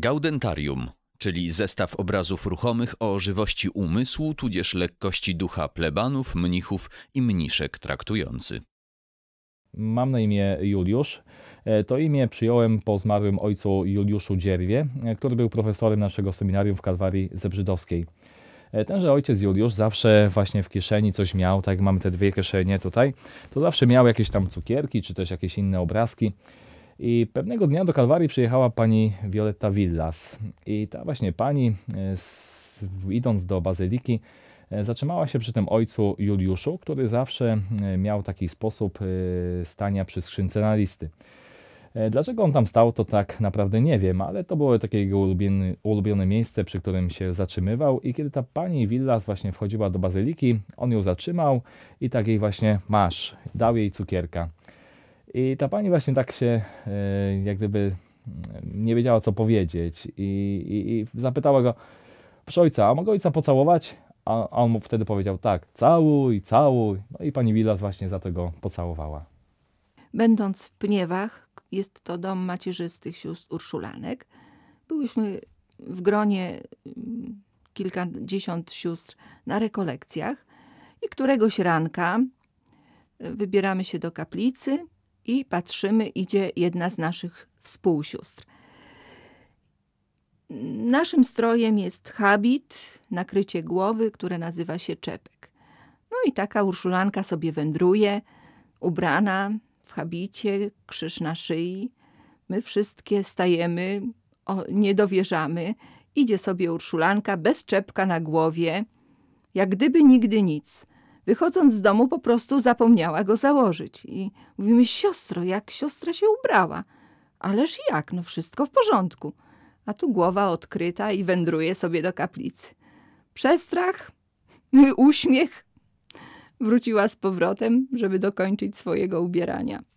Gaudentarium, czyli zestaw obrazów ruchomych o żywości umysłu tudzież lekkości ducha plebanów, mnichów i mniszek traktujący. Mam na imię Juliusz. E, to imię przyjąłem po zmarłym ojcu Juliuszu Dzierwie, e, który był profesorem naszego seminarium w Kalwarii Zebrzydowskiej. E, tenże ojciec Juliusz zawsze właśnie w kieszeni coś miał, tak mamy te dwie kieszenie tutaj, to zawsze miał jakieś tam cukierki czy też jakieś inne obrazki. I pewnego dnia do Kalwarii przyjechała pani Violetta Villas. I ta właśnie pani, e, idąc do bazyliki, e, zatrzymała się przy tym ojcu Juliuszu, który zawsze e, miał taki sposób stania przy skrzynce na listy. Dlaczego on tam stał, to tak naprawdę nie wiem, ale to było takie jego ulubione, ulubione miejsce, przy którym się zatrzymywał. I kiedy ta pani Villas właśnie wchodziła do bazyliki, on ją zatrzymał i tak jej właśnie masz, dał jej cukierka. I ta pani właśnie tak się e, jak gdyby mm, nie wiedziała, co powiedzieć. I, i, i zapytała go, proszę ojca, a mogę ojca pocałować? A, on mu wtedy powiedział tak, całuj, całuj. No i pani Wilas właśnie za to go pocałowała. Będąc w Pniewach, jest to dom macierzystych sióstr Urszulanek, byłyśmy w gronie mm, kilkadziesiąt sióstr na rekolekcjach i któregoś ranka e, wybieramy się do kaplicy i patrzymy, idzie jedna z naszych współsióstr. Naszym strojem jest habit, nakrycie głowy, które nazywa się czepek. No i taka urszulanka sobie wędruje, ubrana w habicie, krzyż na szyi. My wszystkie stajemy, o, nie dowierzamy. Idzie sobie urszulanka bez czepka na głowie, jak gdyby nigdy nic wychodząc z domu po prostu zapomniała go założyć. I mówimy, siostro, jak siostra się ubrała? Ależ jak, no wszystko w porządku. A tu głowa odkryta i wędruje sobie do kaplicy. Przestrach, uśmiech. Wróciła z powrotem, żeby dokończyć swojego ubierania.